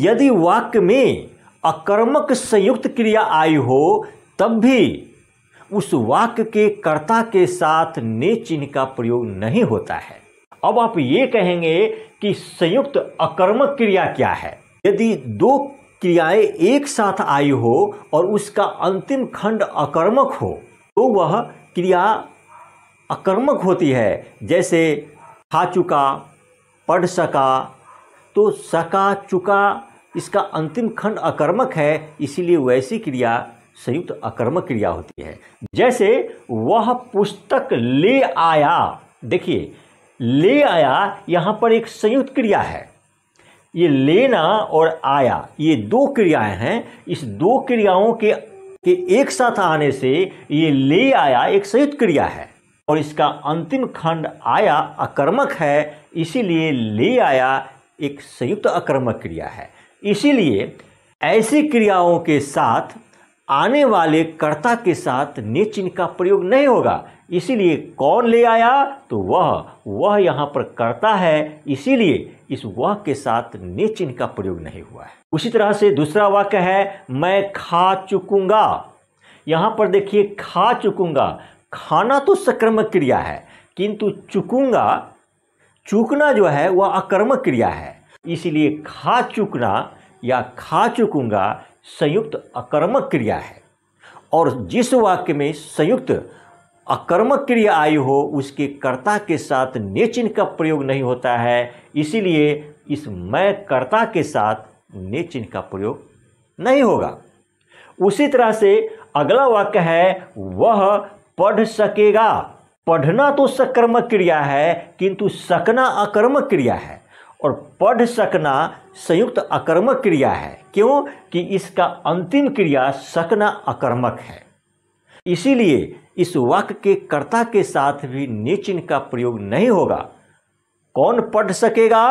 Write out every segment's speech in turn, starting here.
यदि वाक्य में अकर्मक संयुक्त क्रिया आई हो तब भी उस वाक्य के कर्ता के साथ ने चिन्ह का प्रयोग नहीं होता है अब आप ये कहेंगे कि संयुक्त अकर्मक क्रिया क्या है यदि दो क्रियाएं एक साथ आई हो और उसका अंतिम खंड अकर्मक हो तो वह क्रिया अकर्मक होती है जैसे खा चुका पढ़ सका तो सका चुका इसका अंतिम खंड अकर्मक है इसीलिए वैसी क्रिया संयुक्त अकर्मक क्रिया होती है जैसे वह पुस्तक ले आया देखिए ले आया यहाँ पर एक संयुक्त क्रिया है ये लेना और आया ये दो क्रियाएं हैं इस दो क्रियाओं के के एक साथ आने से ये ले आया एक संयुक्त क्रिया है और इसका अंतिम खंड आया अकर्मक है इसीलिए ले आया एक संयुक्त अकर्मक क्रिया है इसीलिए ऐसी क्रियाओं के साथ आने वाले कर्ता के साथ निचिन्ह का प्रयोग नहीं होगा इसीलिए कौन ले आया तो वह वह यहाँ पर करता है इसीलिए इस वह के साथ निचिन्ह का प्रयोग नहीं हुआ है उसी तरह से दूसरा वाक्य है मैं खा चुकूंगा यहाँ पर देखिए खा चुकूंगा खाना तो सक्रमक क्रिया है किंतु चुकूंगा चूकना जो है वह अक्रमक क्रिया है इसीलिए खा चुकना या खा चुकूँगा संयुक्त अकर्मक क्रिया है और जिस वाक्य में संयुक्त अकर्मक क्रिया आई हो उसके कर्ता के साथ नेचिन का प्रयोग नहीं होता है इसीलिए इस मैं कर्ता के साथ नेचिन का प्रयोग नहीं होगा उसी तरह से अगला वाक्य है वह पढ़ सकेगा पढ़ना तो सकर्मक क्रिया है किंतु सकना अकर्मक क्रिया है और पढ़ सकना संयुक्त अकर्मक क्रिया है क्यों कि इसका अंतिम क्रिया सकना अकर्मक है इसीलिए इस वाक्य के कर्ता के साथ भी ने का प्रयोग नहीं होगा कौन पढ़ सकेगा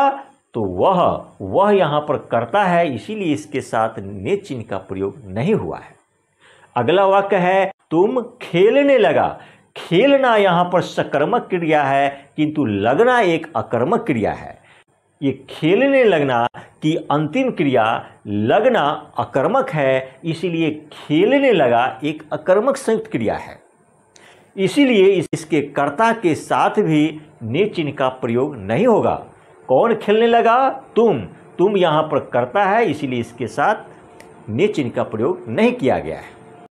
तो वह वह यहाँ पर करता है इसीलिए इसके साथ ने का प्रयोग नहीं हुआ है अगला वाक्य है तुम खेलने लगा खेलना यहाँ पर सकर्मक क्रिया है किंतु लगना एक अकर्मक क्रिया है ये खेलने लगना की अंतिम क्रिया लगना अकर्मक है इसीलिए खेलने लगा एक अकर्मक संयुक्त क्रिया है इसीलिए इस, इसके कर्ता के साथ भी ने चिन्ह का प्रयोग नहीं होगा कौन खेलने लगा तुम तुम यहाँ पर कर्ता है इसीलिए इसके साथ ने चिन्ह का प्रयोग नहीं किया गया है